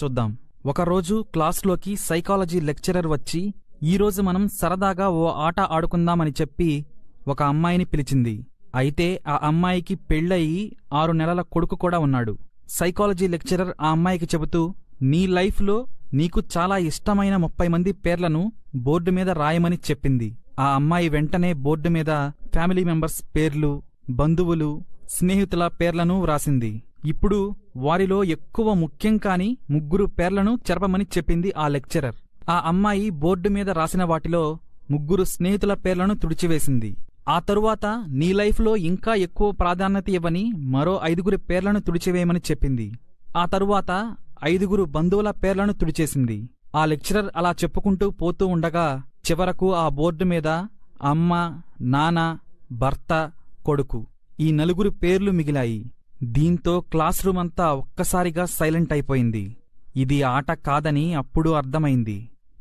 చూద్దాం ఒకరోజు క్లాస్లోకి psychology lecturer వచ్చి ఈరోజు మనం సరదాగా ఓ ఆట ఆడుకుందామని చెప్పి ఒక అమ్మాయిని పిలిచింది అయితే ఆ అమ్మాయికి పెళ్ళయి ఆరు నెలల కొడుకు కూడా ఉన్నాడు సైకాలజీ లెక్చరర్ ఆ అమ్మాయికి చెబుతూ నీ లైఫ్లో నీకు చాలా ఇష్టమైన ముప్పై మంది పేర్లను బోర్డు మీద రాయమని చెప్పింది ఆ అమ్మాయి వెంటనే బోర్డు మీద ఫ్యామిలీ మెంబర్స్ పేర్లు బంధువులు స్నేహితుల పేర్లను వ్రాసింది ఇప్పుడు వారిలో ఎక్కువ ముఖ్యం కాని ముగ్గురు పేర్లను చెరపమని చెప్పింది ఆ లెక్చరర్ ఆ అమ్మాయి బోర్డు మీద రాసిన వాటిలో ముగ్గురు స్నేహితుల పేర్లను తుడిచివేసింది ఆ తరువాత నీ లైఫ్లో ఇంకా ఎక్కువ ప్రాధాన్యత ఇవ్వని మరో ఐదుగురి పేర్లను తుడిచివేయమని చెప్పింది ఆ తరువాత ఐదుగురు బంధువుల పేర్లను తుడిచేసింది ఆ లెక్చరర్ అలా చెప్పుకుంటూ పోతూ ఉండగా చివరకు ఆ బోర్డు మీద అమ్మ నాన్న భర్త కొడుకు ఈ నలుగురు పేర్లు మిగిలాయి దీంతో క్లాస్ రూమ్ అంతా ఒక్కసారిగా సైలెంట్ అయిపోయింది ఇది ఆట కాదని అప్పుడు అర్థమైంది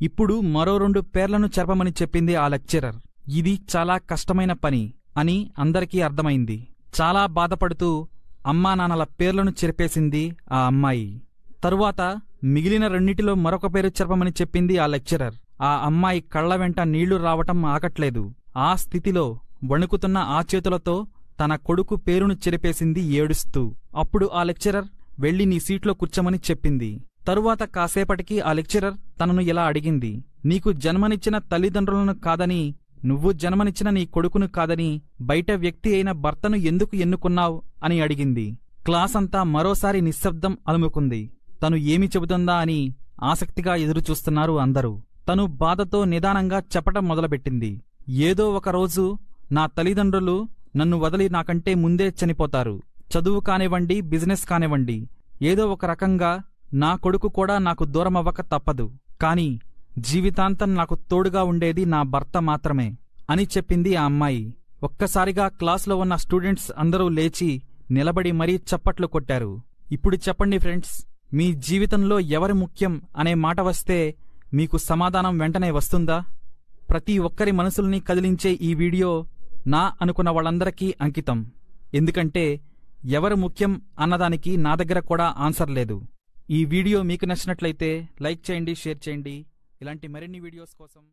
ఇప్పుడు మరో రెండు పేర్లను చెరపమని చెప్పింది ఆ లెక్చరర్ ఇది చాలా కష్టమైన పని అని అందరికీ అర్థమైంది చాలా బాధపడుతూ అమ్మా నాన్నల పేర్లను చెరిపేసింది ఆ అమ్మాయి తరువాత మిగిలిన రెండింటిలో మరొక పేరు చెరపమని చెప్పింది ఆ లెక్చరర్ ఆ అమ్మాయి కళ్ల వెంట నీళ్లు రావటం ఆకట్లేదు ఆ స్థితిలో వణుకుతున్న ఆ చేతులతో తన కొడుకు పేరును చెరిపేసింది ఏడుస్తూ అప్పుడు ఆ లెక్చరర్ వెళ్లి నీ సీట్లో కూర్చమని చెప్పింది తరువాత కాసేపటికి ఆ లెక్చరర్ తనను ఇలా అడిగింది నీకు జన్మనిచ్చిన తల్లిదండ్రులను కాదని నువ్వు జన్మనిచ్చిన నీ కొడుకును కాదని బయట వ్యక్తి అయిన భర్తను ఎందుకు ఎన్నుకున్నావు అని అడిగింది క్లాసంతా మరోసారి నిశ్శబ్దం అలుముకుంది తను ఏమి చెబుతుందా అని ఆసక్తిగా ఎదురుచూస్తున్నారు అందరూ తను బాధతో నిదానంగా చెప్పటం మొదలుపెట్టింది ఏదో ఒకరోజు నా తల్లిదండ్రులు నన్ను వదిలి నాకంటే ముందే చనిపోతారు చదువు కానివ్వండి బిజినెస్ కానివ్వండి ఏదో ఒక రకంగా నా కొడుకు కూడా నాకు దూరమవ్వక తప్పదు కాని జీవితాంతం నాకు తోడుగా ఉండేది నా భర్త మాత్రమే అని చెప్పింది ఆ అమ్మాయి ఒక్కసారిగా క్లాస్లో ఉన్న స్టూడెంట్స్ అందరూ లేచి నిలబడి మరీ చప్పట్లు కొట్టారు ఇప్పుడు చెప్పండి ఫ్రెండ్స్ మీ జీవితంలో ఎవరు ముఖ్యం అనే మాట వస్తే మీకు సమాధానం వెంటనే వస్తుందా ప్రతి ఒక్కరి మనసుల్ని కదిలించే ఈ వీడియో నా అనుకున్న వాళ్ళందరికీ అంకితం ఎందుకంటే ఎవరు ముఖ్యం అన్నదానికి నా దగ్గర కూడా ఆన్సర్ లేదు ఈ వీడియో మీకు నచ్చినట్లయితే లైక్ చేయండి షేర్ చేయండి ఇలాంటి మరిన్ని వీడియోస్ కోసం